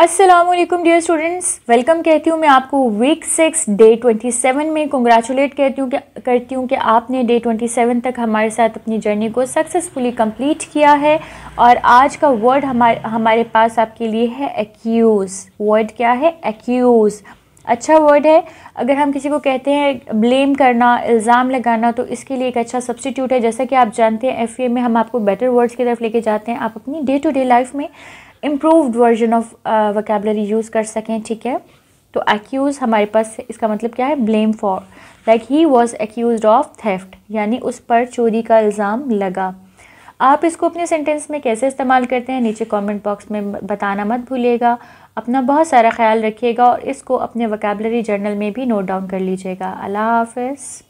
Aslam dear students welcome कहती हूँ मैं आपको week six day twenty seven में कंग्रेचुलेट कहती हूँ करती हूँ कि आपने डे ट्वेंटी सेवन तक हमारे साथ अपनी जर्नी को सक्सेसफुली कंप्लीट किया है और आज का वर्ड हमारे हमारे पास आपके लिए है एक्यूज़ वर्ड क्या है एक्यूज़ अच्छा वर्ड है अगर हम किसी को कहते हैं ब्लेम करना इल्ज़ाम लगाना तो इसके लिए एक अच्छा सब्सटीट्यूट है जैसा कि आप जानते हैं एफ में हम आपको बेटर वर्ड्स की तरफ लेके जाते हैं आप अपनी डे टू डे लाइफ में improved version of vocabulary use कर सकें ठीक है तो एक्यूज़ हमारे पास इसका मतलब क्या है blame for like he was accused of theft यानी उस पर चोरी का इल्ज़ाम लगा आप इसको अपने सेंटेंस में कैसे इस्तेमाल करते हैं नीचे कमेंट बॉक्स में बताना मत भूलिएगा अपना बहुत सारा ख्याल रखिएगा और इसको अपने वकेबलरी जर्नल में भी नोट डाउन कर लीजिएगा अल्लाह हाफ